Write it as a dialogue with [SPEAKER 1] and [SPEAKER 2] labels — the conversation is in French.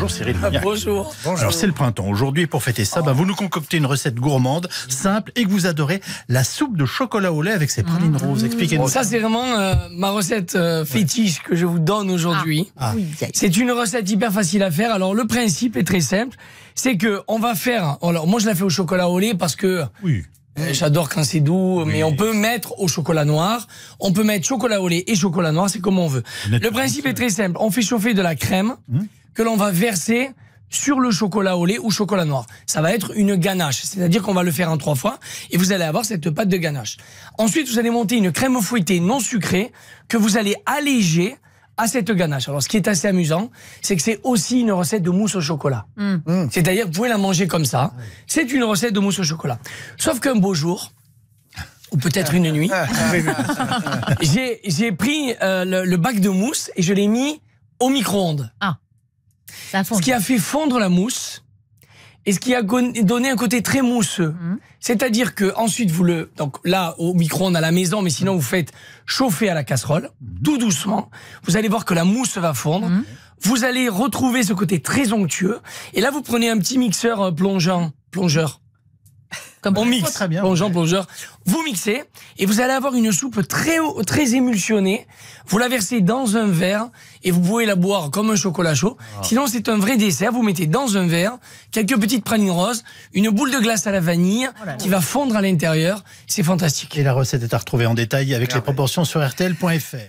[SPEAKER 1] Bonjour Cyril ah, Bonjour. Alors c'est le printemps. Aujourd'hui, pour fêter ça, bah, vous nous concoctez une recette gourmande, simple et que vous adorez, la soupe de chocolat au lait avec ses pralines mhm. roses. Expliquez-nous. Ça, c'est vraiment euh, ma recette euh, fétiche que je vous donne aujourd'hui. Ah. Ah. C'est une recette hyper facile à faire. Alors le principe est très simple. C'est que on va faire. Alors moi, je la fais au chocolat au lait parce que. Oui. Euh, j'adore quand c'est doux, mais on peut mettre au chocolat noir, on peut mettre chocolat au lait et chocolat noir, c'est comme on veut. Le principe est très simple. On fait chauffer de la crème. Hum que l'on va verser sur le chocolat au lait ou chocolat noir. Ça va être une ganache, c'est-à-dire qu'on va le faire en trois fois et vous allez avoir cette pâte de ganache. Ensuite, vous allez monter une crème fouettée non sucrée que vous allez alléger à cette ganache. Alors, ce qui est assez amusant, c'est que c'est aussi une recette de mousse au chocolat. Mm. Mm. C'est-à-dire, vous pouvez la manger comme ça. C'est une recette de mousse au chocolat. Sauf qu'un beau jour, ou peut-être une nuit, j'ai pris euh, le, bac de mousse et je l'ai mis au micro-ondes. Ah. Ce qui a fait fondre la mousse et ce qui a donné un côté très mousseux. Hum. C'est-à-dire que ensuite vous le donc là au micro on a la maison, mais sinon vous faites chauffer à la casserole hum. tout doucement. Vous allez voir que la mousse va fondre. Hum. Vous allez retrouver ce côté très onctueux. Et là vous prenez un petit mixeur euh, plongeant, plongeur comme on mixe. Très bien, Bonjour, Vous mixez et vous allez avoir une soupe très, très émulsionnée. Vous la versez dans un verre et vous pouvez la boire comme un chocolat chaud. Ah. Sinon, c'est un vrai dessert. Vous mettez dans un verre quelques petites pralines roses, une boule de glace à la vanille oh qui va fondre à l'intérieur. C'est fantastique. Et la recette est à retrouver en détail avec les proportions sur RTL.fr.